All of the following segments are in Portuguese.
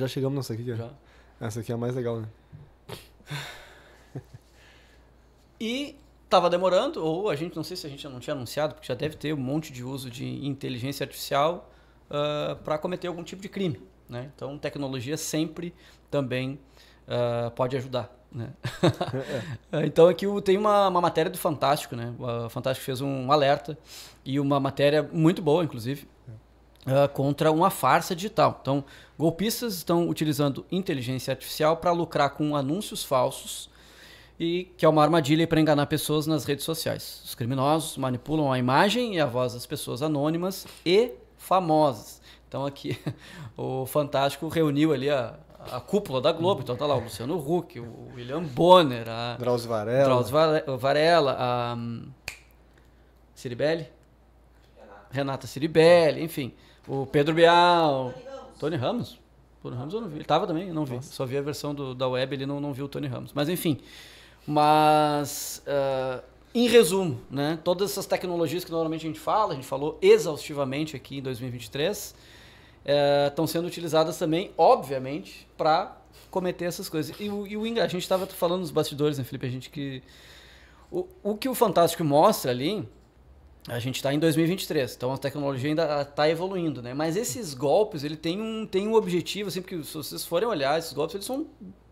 Já chegamos nessa aqui, já. Essa aqui é a mais legal, né? e tava demorando, ou a gente, não sei se a gente não tinha anunciado, porque já deve ter um monte de uso de inteligência artificial uh, ah, para cometer algum tipo de crime. Né? Então, tecnologia sempre também uh, pode ajudar. Né? então, aqui tem uma, uma, matéria do Fantástico, né? O ah, Fantástico fez um alerta e uma matéria muito boa, inclusive. É uh, contra uma farsa digital. Então, golpistas estão utilizando inteligência artificial para lucrar com anúncios falsos e que é uma armadilha para enganar pessoas nas redes sociais. Os criminosos manipulam a imagem e a voz das pessoas anônimas e famosas. Então aqui o Fantástico reuniu ali a, a cúpula da Globo. Então tá lá o Luciano Huck, o William Bonner, a Drauzio Varela, Drauzio Varela a hum, Ciribelli? Renata, Renata Ciribelli, enfim. O Pedro Bial. Tony Ramos? Tony Ramos eu não vi. Ele tava também, eu não vi. Nossa. Só vi a versão do, da web, ele não, não viu o Tony Ramos. Mas enfim. Mas. Uh, em resumo, né? Todas essas tecnologias que normalmente a gente fala, a gente falou exaustivamente aqui em 2023, eh, estão uh, sendo utilizadas também, obviamente, para cometer essas coisas. E, o, e o a gente estava falando nos bastidores, né, Felipe? A gente que o, o que o Fantástico mostra ali a gente está em 2023, então a tecnologia ainda está evoluindo, né? Mas esses golpes, ele tem um, tem um objetivo, assim, porque se vocês forem olhar esses golpes, eles são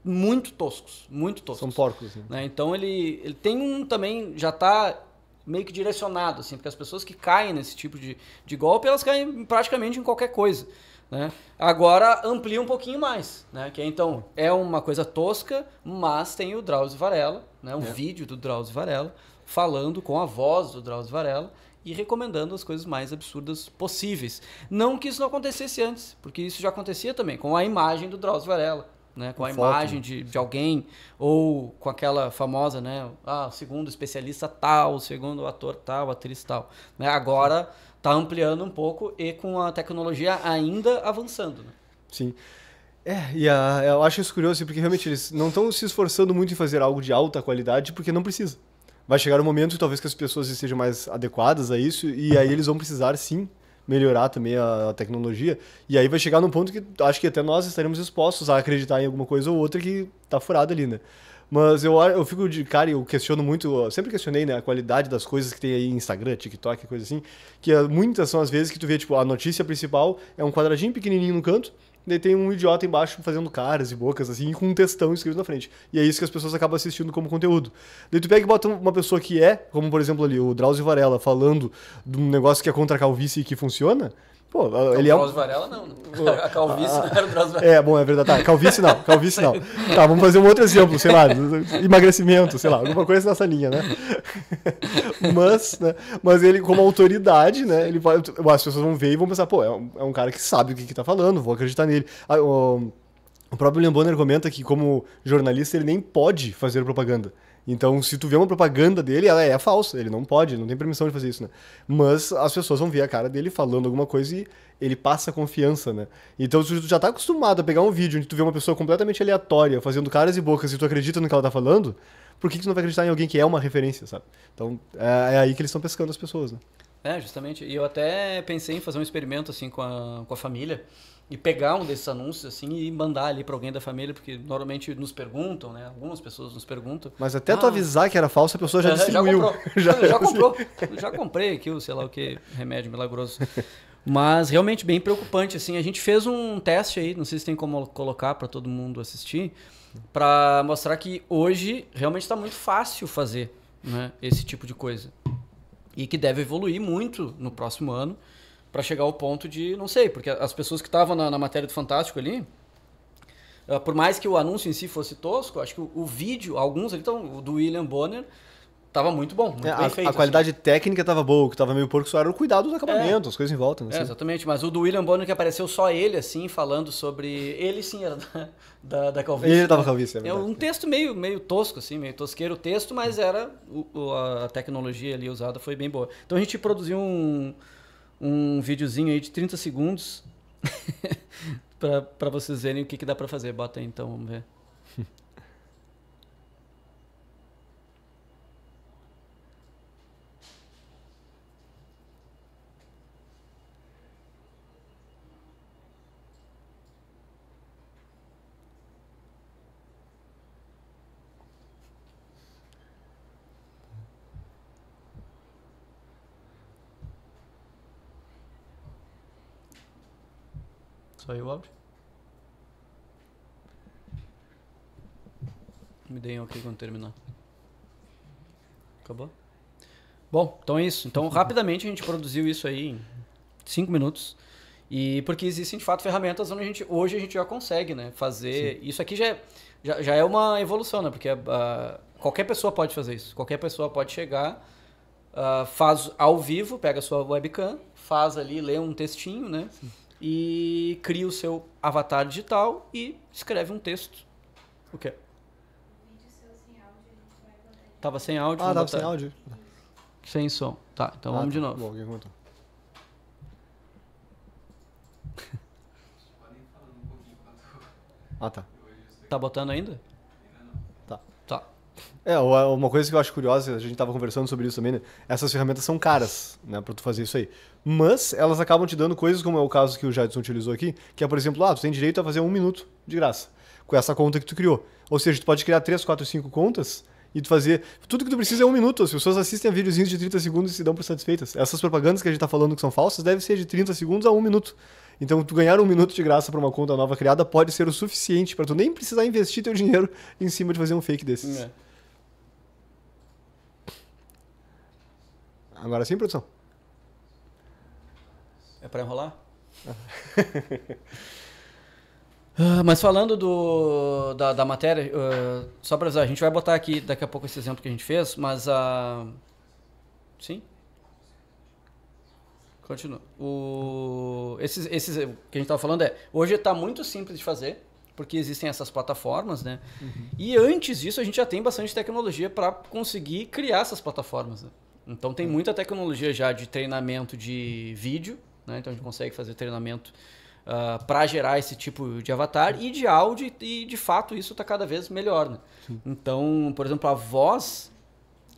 muito toscos, muito toscos. São porcos, né? né? Então ele, ele tem um também, já está meio que direcionado, assim, porque as pessoas que caem nesse tipo de, de golpe, elas caem praticamente em qualquer coisa. Né? Agora amplia um pouquinho mais, né? Que então é uma coisa tosca, mas tem o Drauzio Varela, né? Um é. vídeo do Drauzio Varela falando com a voz do Drauzio Varela e recomendando as coisas mais absurdas possíveis. Não que isso não acontecesse antes, porque isso já acontecia também com a imagem do Drauzio Varela. Né, com, a foto, imagem né? de, de alguém, ou com aquela famosa, né? Ah, segundo especialista tal, segundo ator tal, atriz tal. Né? Agora, Sim está ampliando um pouco e com a tecnologia ainda avançando. Né? Sim. É, e a, eu acho isso curioso, assim, porque realmente eles não estão se esforçando muito em fazer algo de alta qualidade, porque não precisa. Vai chegar um momento, talvez, que as pessoas estejam mais adequadas a isso, e aí eles vão precisar, sim, melhorar também a, a tecnologia. E aí vai chegar num ponto que acho que até nós estaremos expostos a acreditar em alguma coisa ou outra que está furada ali, né? Mas eu, eu fico de cara e eu questiono muito, eu sempre questionei né, a qualidade das coisas que tem aí Instagram, TikTok, coisa assim, que é, muitas são as vezes que tu vê, tipo, a notícia principal é um quadradinho pequenininho no canto, daí tem um idiota embaixo fazendo caras e bocas, assim, com um textão escrito na frente. E é isso que as pessoas acabam assistindo como conteúdo. Daí tu pega e bota uma pessoa que é, como por exemplo ali, o Drauzio Varela, falando de um negócio que é contra a calvície e que funciona, Pô, então, é. O Varela não. Né? A calvície ah, não era o Drauzio ah, Varela. É, bom, é verdade. Tá, calvície não. Calvície não. Tá, vamos fazer um outro exemplo, sei lá. Emagrecimento, sei lá. Alguma coisa nessa linha, né? Mas, né? Mas ele, como autoridade, né? Ele vai, as pessoas vão ver e vão pensar, pô, é um, é um cara que sabe o que, que tá falando, vou acreditar nele. Ah, o, o próprio Leon Bonner comenta que, como jornalista, ele nem pode fazer propaganda. Então, se tu vê uma propaganda dele, ela é, é falsa, ele não pode, não tem permissão de fazer isso, né? Mas as pessoas vão ver a cara dele falando alguma coisa e ele passa confiança, né? Então, se tu já tá acostumado a pegar um vídeo onde tu vê uma pessoa completamente aleatória, fazendo caras e bocas e tu acredita no que ela tá falando, por que, que tu não vai acreditar em alguém que é uma referência, sabe? Então, é, é aí que eles estão pescando as pessoas, né? É, justamente. E eu até pensei em fazer um experimento assim com a, com a família e pegar um desses anúncios assim e mandar ali para alguém da família, porque normalmente nos perguntam, né? Algumas pessoas nos perguntam. Mas até ah, tu avisar que era falso, a pessoa já é, distribuiu. Já comprou. já, já comprou. já comprei aqui o sei lá o que remédio milagroso. Mas realmente bem preocupante assim. A gente fez um teste aí, não sei se tem como colocar para todo mundo assistir, para mostrar que hoje realmente está muito fácil fazer, né, esse tipo de coisa e que deve evoluir muito no próximo ano para chegar ao ponto de, não sei, porque as pessoas que estavam na, na, matéria do Fantástico ali, ah, por mais que o anúncio em si fosse tosco, acho que o, o vídeo, alguns ali, então, o do William Bonner, tava muito bom, muito é, bem a, feito. A assim. qualidade assim. técnica tava boa, o que tava meio porco só era o cuidado do acabamento, é. as coisas em volta. Né, é, assim. exatamente, mas o do William Bonner que apareceu só ele, assim, falando sobre... Ele sim era da, da, da calvície. Ele né? tava calvície, é verdade. É um texto meio, meio tosco, assim, meio tosqueiro o texto, mas era... O, a tecnologia ali usada foi bem boa. Então a gente produziu um, um videozinho aí de 30 segundos para vocês verem o que, que dá para fazer. Bota aí então, vamos ver. só o áudio? Me deem ok quando terminar. Acabou? Bom, então é isso. Então, rapidamente a gente produziu isso aí em 5 minutos. E porque existem de fato ferramentas onde a gente, hoje a gente já consegue né, fazer. Sim. Isso aqui já é, já, já, é uma evolução, né? Porque ah, qualquer pessoa pode fazer isso. Qualquer pessoa pode chegar, uh, faz ao vivo, pega a sua webcam, faz ali, lê um textinho, né? Sim e cria o seu avatar digital e escreve um texto. O quê? Tava sem áudio. Ah, tava botar. sem áudio. Sem som. Tá, então ah, vamos de tá. novo. Bom, enquanto... ah, tá. Tá botando ainda? É, uma coisa que eu acho curiosa, a gente estava conversando sobre isso também, né? Essas ferramentas são caras, né, para tu fazer isso aí. Mas elas acabam te dando coisas, como é o caso que o Jadson utilizou aqui, que é, por exemplo, ah, tu tem direito a fazer um minuto de graça com essa conta que tu criou. Ou seja, tu pode criar 3, 4, 5 contas e tu fazer. Tudo que tu precisa é um minuto. As pessoas assistem a videozinhos de 30 segundos e se dão por satisfeitas. Essas propagandas que a gente está falando que são falsas devem ser de 30 segundos a um minuto. Então, tu ganhar um minuto de graça para uma conta nova criada pode ser o suficiente para tu nem precisar investir teu dinheiro em cima de fazer um fake desses. É. Agora sim, produção. É para enrolar? Ah. Ah, mas falando do, da, da matéria, uh, só para avisar, a gente vai botar aqui daqui a pouco esse exemplo que a gente fez, mas a. Uh, sim? Continua. O, esses, esses que a gente estava falando é. Hoje está muito simples de fazer, porque existem essas plataformas, né? Uhum. E antes disso, a gente já tem bastante tecnologia para conseguir criar essas plataformas. Né? Então tem muita tecnologia já de treinamento de vídeo, né? Então a gente consegue fazer treinamento Uh, ah, para gerar esse tipo de avatar e de áudio, e de fato isso está cada vez melhor. Né? Então, por exemplo, a voz,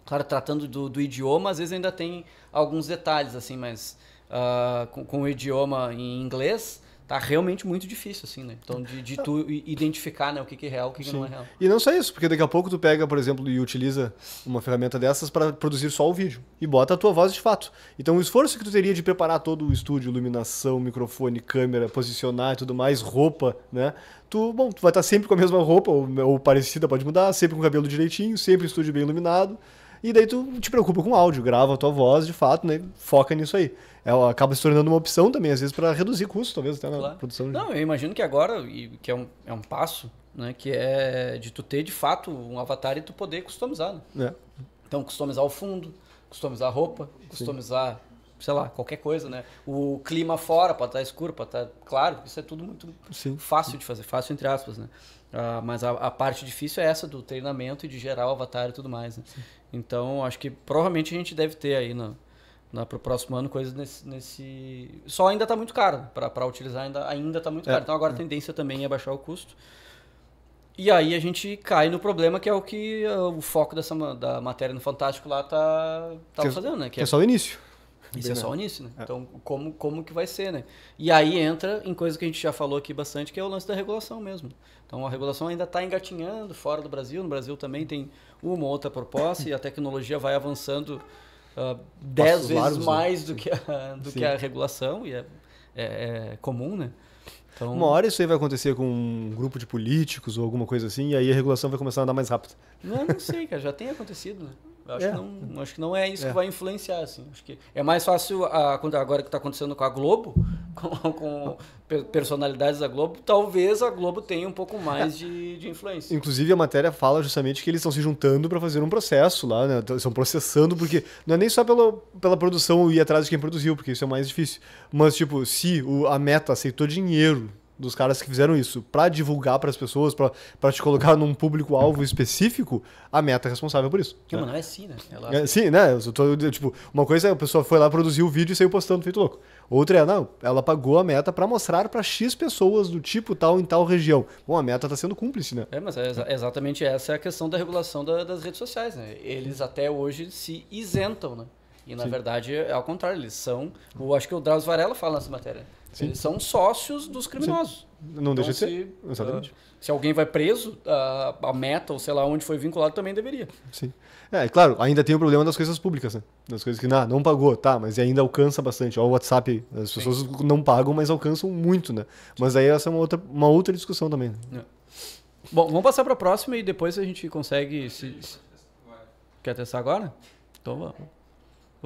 claro, tratando do, do, idioma, às vezes ainda tem alguns detalhes, assim, mas uh, com, com, o idioma em inglês, tá realmente muito difícil, assim, né? Então, de, de tu identificar né, o que, que é real, o que, que não é real. E não só isso, porque daqui a pouco tu pega, por exemplo, e utiliza uma ferramenta dessas para produzir só o vídeo e bota a tua voz de fato. Então, o esforço que tu teria de preparar todo o estúdio, iluminação, microfone, câmera, posicionar e tudo mais, roupa, né? Tu, bom, tu vai estar sempre com a mesma roupa ou, ou parecida, pode mudar, sempre com o cabelo direitinho, sempre o estúdio bem iluminado. E daí tu te preocupa com áudio, grava a tua voz, de fato, né? Foca nisso aí. Ela é, acaba se tornando uma opção também, às vezes, para reduzir custo, talvez, até na claro. produção. Não, eu imagino que agora, que é um, é um passo, né? Que é de tu ter, de fato, um avatar e tu poder customizar, né? É. Então, customizar o fundo, customizar a roupa, customizar sei lá, qualquer coisa, né? O clima fora pode estar tá escuro, pode estar tá claro, isso é tudo muito Sim. fácil de fazer, fácil entre aspas, né? Ah, mas a, a, parte difícil é essa do treinamento e de gerar o avatar e tudo mais, né? Então, acho que provavelmente a gente deve ter aí no, na, pro próximo ano coisas nesse, nesse... Só ainda está muito caro, né? para utilizar ainda, ainda tá muito é, caro. Então, agora é. a tendência também é baixar o custo. E aí a gente cai no problema que é o que ah, o foco dessa da matéria no Fantástico lá tá, tá que, é fazendo, né? Que, que é, é, só o início. Isso é só o início, né? É. Então, como, como que vai ser, né? E aí entra em coisa que a gente já falou aqui bastante, que é o lance da regulação mesmo. Então, a regulação ainda está engatinhando fora do Brasil. No Brasil também tem uma ou outra proposta e a tecnologia vai avançando uh, dez vezes largos, né? mais né? do, que a, do que a regulação, e é, é, é comum, né? Então... Uma hora isso aí vai acontecer com um grupo de políticos ou alguma coisa assim, e aí a regulação vai começar a andar mais rápido. Não, não sei, cara, já tem acontecido, né? Eu acho, é. que, não, acho que não é isso é. que vai influenciar, assim. Acho que é mais fácil, a, agora que está acontecendo com a Globo, com, com, personalidades da Globo, talvez a Globo tenha um pouco mais de, de influência. Inclusive, a matéria fala justamente que eles estão se juntando para fazer um processo lá, né? Estão processando, porque não é nem só pela, pela produção ir atrás de quem produziu, porque isso é mais difícil. Mas, tipo, se o, a meta aceitou dinheiro dos caras que fizeram isso para divulgar para as pessoas, para te colocar num público-alvo específico, a meta é responsável por isso. Né? Mano, é assim, né? Ela... É, sim, né? Eu tô, tipo, uma coisa é a pessoa foi lá produzir o vídeo e saiu postando feito louco. Outra é, não, ela pagou a meta para mostrar para X pessoas do tipo tal em tal região. Bom, a meta tá sendo cúmplice, né? É, mas é exa exatamente essa é a questão da regulação da, das redes sociais, né? Eles até hoje se isentam, né? E na Sim. verdade é ao contrário, eles são. o acho que o Drauzio Varela fala nessa matéria. Sim. Eles são sócios dos criminosos. Sim. Não então, deixa de se, ser. Ah, Exatamente. Uh, se alguém vai preso, uh, a meta ou sei lá onde foi vinculado também deveria. Sim. É, claro, ainda tem o problema das coisas públicas, né? Das coisas que não, ah, não pagou, tá, mas ainda alcança bastante. Ó, o WhatsApp, as pessoas Sim. não pagam, mas alcançam muito, né? Mas aí essa é uma outra, uma outra discussão também. Né? É. Bom, vamos passar para a próxima e depois a gente consegue se... Quer testar agora? Então vamos.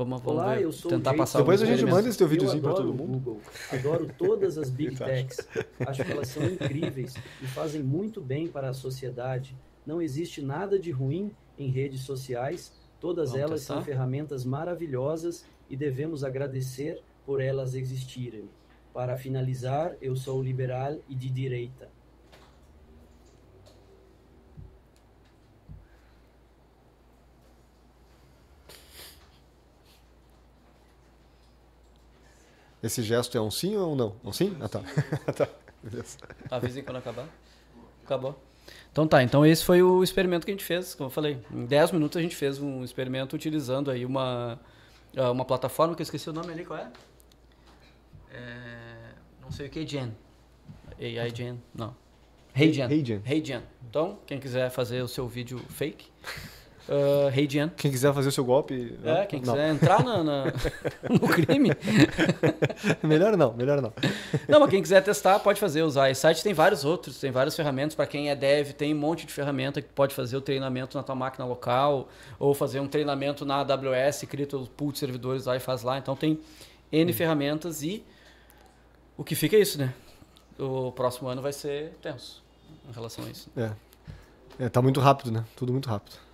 Vamos, vamos Olá, ver, eu sou tentar passar Depois a gente manda esse teu videozinho para todo mundo. Google, adoro todas as big techs. Acho que elas são incríveis e fazem muito bem para a sociedade. Não existe nada de ruim em redes sociais. Todas vamos elas testar? são ferramentas maravilhosas e devemos agradecer por elas existirem. Para finalizar, eu sou liberal e de direita. Esse gesto é um sim ou um não? Um sim? Ah, tá. tá Avisem quando acabar. Acabou. Então tá, então esse foi o experimento que a gente fez, como eu falei. Em 10 minutos a gente fez um experimento utilizando aí uma, ah, uma plataforma que eu esqueci o nome ali, qual é? é não sei o que, Gen. AI Gen, não. HeyGen. Gen. Hey, hey, hey, então, quem quiser fazer o seu vídeo fake uh, Quem quiser fazer o seu golpe. É, quem quiser não. entrar na, na, no crime. melhor não, melhor não. Não, mas quem quiser testar, pode fazer, usar. Esse site tem vários outros, tem várias ferramentas. Para quem é dev, tem um monte de ferramenta que pode fazer o treinamento na tua máquina local, ou fazer um treinamento na AWS, cria teu pool de servidores lá e faz lá. Então tem N hum. ferramentas e o que fica é isso, né? O próximo ano vai ser tenso em relação a isso. É. É, tá muito rápido, né? Tudo muito rápido.